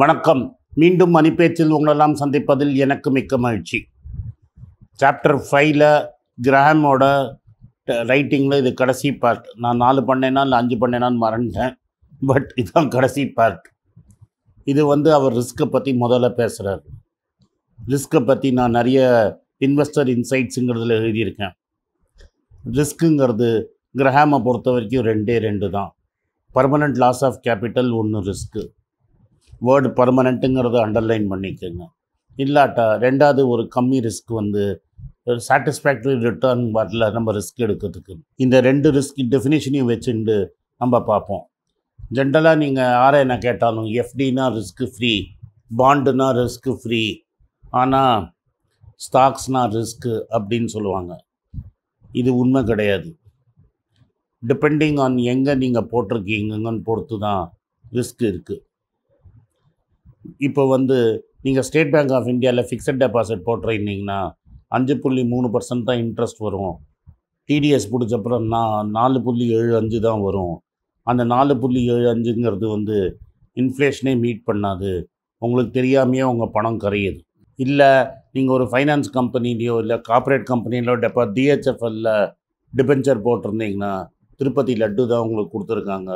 வணக்கம் மீண்டும் மணிப்பேச்சில் உங்களெல்லாம் சந்திப்பதில் எனக்கு மிக்க மகிழ்ச்சி சாப்டர் ஃபைவ்ல கிரஹாமோட ரைட்டிங்கில் இது கடைசி பார்ட் நான் நாலு பண்ணேனா இல்லை அஞ்சு பண்ணேனான்னு மறந்துட்டேன் பட் இதுதான் கடைசி பார்ட் இது வந்து அவர் ரிஸ்க்கை பற்றி முதல்ல பேசுகிறார் ரிஸ்க்கை பற்றி நான் நிறைய இன்வெஸ்டர் இன்சைட்ஸுங்கிறதுல எழுதியிருக்கேன் ரிஸ்க்குங்கிறது கிரஹாமை பொறுத்த வரைக்கும் ரெண்டே ரெண்டு தான் பர்மனண்ட் லாஸ் ஆஃப் கேபிட்டல் ஒன்று ரிஸ்க்கு வேர்டு பர்மனெண்ட்டுங்கிறத அண்டர்லைன் பண்ணிக்கோங்க இல்லாட்டா ரெண்டாவது ஒரு கம்மி ரிஸ்க் வந்து ஒரு சாட்டிஸ்ஃபேக்டரி ரிட்டர்ன் வரல நம்ம ரிஸ்க் எடுக்கிறதுக்கு இந்த ரெண்டு ரிஸ்க் டெஃபினேஷனையும் வச்சுட்டு நம்ம பார்ப்போம் ஜென்ரலாக நீங்கள் ஆரை என்ன கேட்டாலும் எஃப்டினா ரிஸ்க்கு ஃப்ரீ பாண்டுனா ரிஸ்க்கு ஃப்ரீ ஆனால் ஸ்டாக்ஸ்னா ரிஸ்க்கு அப்படின்னு சொல்லுவாங்க இது உண்மை கிடையாது டிபெண்டிங் ஆன் எங்கே நீங்கள் போட்டிருக்கீங்கன்னு பொறுத்து தான் ரிஸ்க் இருக்குது இப்போ வந்து நீங்கள் ஸ்டேட் பேங்க் ஆஃப் இந்தியாவில் ஃபிக்ஸட் டெபாசிட் போட்டுருந்தீங்கன்னா அஞ்சு புள்ளி மூணு பர்சன்ட் தான் இன்ட்ரெஸ்ட் வரும் டிடிஎஸ் பிடிச்சப்புறம் நான் நாலு புள்ளி ஏழு அஞ்சு தான் வரும் அந்த நாலு புள்ளி ஏழு அஞ்சுங்கிறது வந்து இன்ஃப்ளேஷனே மீட் பண்ணாது உங்களுக்கு தெரியாமையே உங்கள் பணம் கரையுது இல்லை நீங்கள் ஒரு ஃபைனான்ஸ் கம்பெனிலேயோ இல்லை கார்ப்பரேட் கம்பெனிலோ டெப்பா டிஹெச்எஃப்எல்ல டிபென்ச்சர் போட்டிருந்தீங்கன்னா திருப்பதி லட்டு தான் உங்களுக்கு கொடுத்துருக்காங்க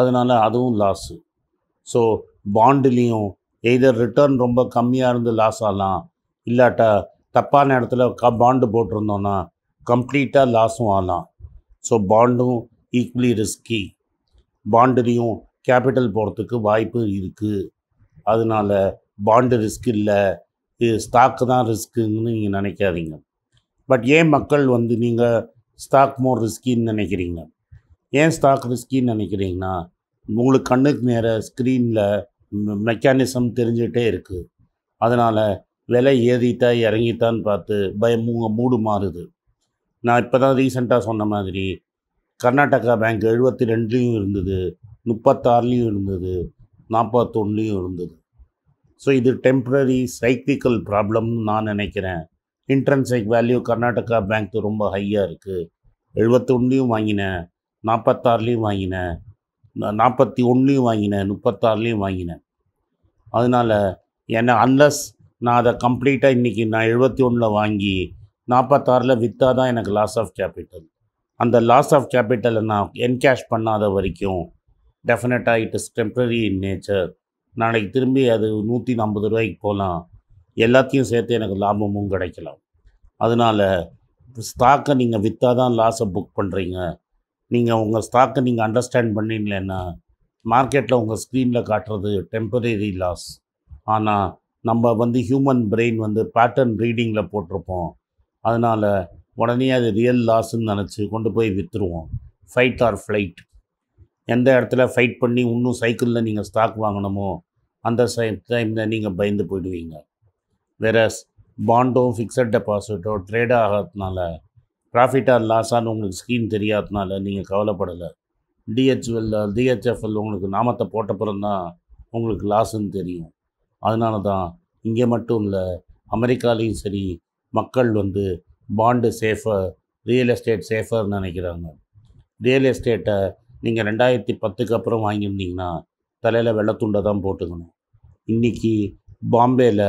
அதனால் அதுவும் லாஸு ஸோ பாண்டுலேயும் எய்தர் ரிட்டர்ன் ரொம்ப கம்மியாக இருந்து லாஸ் ஆகலாம் இல்லாட்டா தப்பான இடத்துல க பாண்டு போட்டிருந்தோன்னா கம்ப்ளீட்டாக லாஸும் ஆகலாம் ஸோ பாண்டும் ஈக்குவலி ரிஸ்கி பாண்டுலேயும் கேபிட்டல் போகிறதுக்கு வாய்ப்பு இருக்குது அதனால் பாண்டு ரிஸ்க் இல்லை இது ஸ்டாக்கு தான் ரிஸ்க்குன்னு நீங்கள் நினைக்காதீங்க பட் ஏன் மக்கள் வந்து நீங்கள் ஸ்டாக் மோர் ரிஸ்கின்னு நினைக்கிறீங்க ஏன் ஸ்டாக் ரிஸ்கின்னு நினைக்கிறீங்கன்னா உங்களுக்கு கண்ணுக்கு நேர ஸ்க்ரீனில் மெக்கானிசம் தெரிஞ்சுக்கிட்டே இருக்குது அதனால் விலை ஏறித்தா இறங்கித்தான்னு பார்த்து பயம் மூடு மாறுது நான் இப்போ தான் ரீசெண்டாக சொன்ன மாதிரி கர்நாடகா பேங்க் எழுபத்தி ரெண்டுலேயும் இருந்தது முப்பத்தாறுலேயும் இருந்தது நாற்பத்தொன்னுலேயும் இருந்தது ஸோ இது டெம்ப்ரரி சைக்கிக்கல் ப்ராப்ளம்னு நான் நினைக்கிறேன் இன்ட்ரன்சைக் வேல்யூ கர்நாடகா பேங்க் ரொம்ப ஹையாக இருக்குது எழுபத்தொன்னுலேயும் வாங்கினேன் நாற்பத்தாறுலேயும் வாங்கினேன் நாற்பத்தி ஒன்றுலேயும் வாங்கினேன் முப்பத்தாறுலேயும் வாங்கினேன் அதனால் என்ன அன்லஸ் நான் அதை கம்ப்ளீட்டாக இன்றைக்கி நான் எழுபத்தி ஒன்றில் வாங்கி நாற்பத்தாறில் விற்றா தான் எனக்கு லாஸ் ஆஃப் கேபிட்டல் அந்த லாஸ் ஆஃப் கேபிட்டலை நான் என்கேஷ் பண்ணாத வரைக்கும் டெஃபினட்டாக it is temporary in nature நாளைக்கு திரும்பி அது நூற்றி ஐம்பது ரூபாய்க்கு போகலாம் எல்லாத்தையும் சேர்த்து எனக்கு லாபமும் கிடைக்கலாம் அதனால் ஸ்டாக்கை நீங்கள் விற்றா தான் லாஸை புக் பண்ணுறீங்க நீங்கள் உங்கள் ஸ்டாக்கை நீங்கள் அண்டர்ஸ்டாண்ட் பண்ணிடலன்னா மார்க்கெட்டில் உங்கள் ஸ்க்ரீனில் காட்டுறது டெம்பரரி லாஸ் ஆனால் நம்ம வந்து ஹியூமன் பிரெயின் வந்து பேட்டர்ன் ரீடிங்கில் போட்டிருப்போம் அதனால் உடனே அது ரியல் லாஸ்ன்னு நினச்சி கொண்டு போய் விற்றுருவோம் ஃபைட் ஆர் ஃப்ளைட் எந்த இடத்துல ஃபைட் பண்ணி இன்னும் சைக்கிளில் நீங்கள் ஸ்டாக் வாங்கணுமோ அந்த டைமில் நீங்கள் பயந்து போயிடுவீங்க வேற பாண்டோ ஃபிக்ஸட் டெபாசிட்டோ ட்ரேட் ஆகிறதுனால ப்ராஃபிட் ஆர் லாஸான்னு உங்களுக்கு ஸ்கீம் தெரியாததுனால நீங்கள் கவலைப்படலை டிஹெச்எல் டிஹெச்எஃப்எல் உங்களுக்கு நாமத்தை போட்ட பிறந்தான் உங்களுக்கு லாஸ்ன்னு தெரியும் அதனால தான் இங்கே மட்டும் இல்லை அமெரிக்காலேயும் சரி மக்கள் வந்து பாண்டு சேஃபர் ரியல் எஸ்டேட் சேஃபர்னு நினைக்கிறாங்க ரியல் எஸ்டேட்டை நீங்கள் ரெண்டாயிரத்தி பத்துக்கு அப்புறம் வாங்கியிருந்தீங்கன்னா தலையில் வெள்ளத்துண்டை தான் போட்டுக்கணும் இன்றைக்கி பாம்பேயில்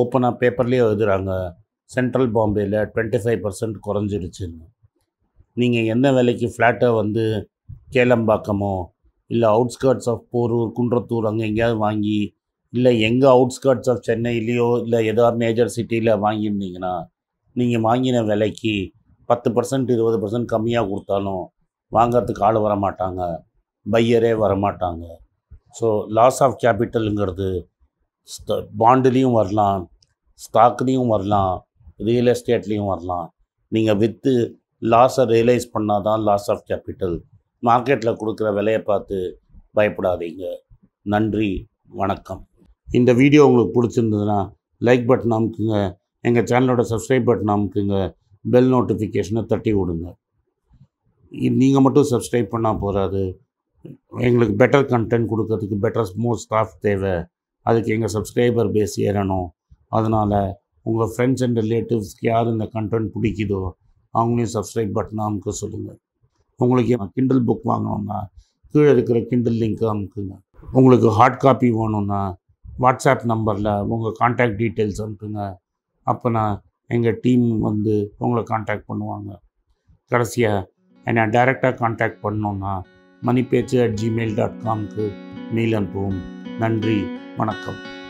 ஓப்பனாக பேப்பர்லேயே எழுதுகிறாங்க சென்ட்ரல் பாம்பேயில் டுவெண்ட்டி ஃபைவ் பர்சன்ட் குறைஞ்சிருச்சுன்னு நீங்கள் என்ன விலைக்கு ஃப்ளாட்டை வந்து கேளம்பாக்கமோ இல்லை அவுட்ஸ்கர்ட்ஸ் ஆஃப் போரூர் குன்றத்தூர் அங்கே எங்கேயாவது வாங்கி இல்லை எங்கே அவுட்ஸ்கர்ட்ஸ் ஆஃப் சென்னையிலேயோ இல்லை ஏதாவது மேஜர் சிட்டியில் வாங்கியிருந்தீங்கன்னா நீங்கள் வாங்கின விலைக்கு பத்து பர்சன்ட் இருபது பர்சன்ட் கம்மியாக கொடுத்தாலும் வாங்கிறதுக்கு ஆள் வரமாட்டாங்க பையரே வரமாட்டாங்க ஸோ லாஸ் ஆஃப் கேபிட்டலுங்கிறது பாண்டுலேயும் வரலாம் ஸ்டாக்லேயும் வரலாம் ரியல் எஸ்டேட்லேயும் வரலாம் நீங்கள் விற்று லாஸை ரியலைஸ் பண்ணால் தான் லாஸ் ஆஃப் கேபிட்டல் மார்க்கெட்டில் கொடுக்குற விலையை பார்த்து பயப்படாதீங்க நன்றி வணக்கம் இந்த வீடியோ உங்களுக்கு பிடிச்சிருந்ததுன்னா லைக் பட்டன் அமுக்குங்க எங்கள் சேனலோட சப்ஸ்கிரைப் பட்டன் அமுக்குங்க பெல் நோட்டிஃபிகேஷனை தட்டி விடுங்க நீங்கள் மட்டும் சப்ஸ்கிரைப் பண்ணால் போகாது எங்களுக்கு பெட்டர் கண்டென்ட் கொடுக்கறதுக்கு பெட்டர் மோர் ஸ்டாஃப் தேவை அதுக்கு எங்கள் சப்ஸ்கிரைபர் பேஸ் ஏறணும் அதனால் உங்கள் ஃப்ரெண்ட்ஸ் அண்ட் ரிலேட்டிவ்ஸ்க்கு யார் இந்த கண்டென்ட் பிடிக்குதோ அவங்களையும் சப்ஸ்கிரைப் பட்டன் அமுக்க சொல்லுங்கள் உங்களுக்கு கிண்டல் புக் வாங்கணும்னா கீழே இருக்கிற கிண்டல் லிங்க்கை அமுக்குங்க உங்களுக்கு ஹார்ட் காப்பி வேணும்னா வாட்ஸ்அப் நம்பரில் உங்கள் காண்டாக்ட் டீட்டெயில்ஸ் அனுப்புங்க அப்போ நான் எங்கள் டீம் வந்து உங்களை காண்டாக்ட் பண்ணுவாங்க கடைசியாக என்னை டைரெக்டாக காண்டாக்ட் பண்ணோன்னா மணிப்பேச்சு அட் ஜிமெயில் டாட் காம்க்கு மெயில் அனுப்புவோம் நன்றி வணக்கம்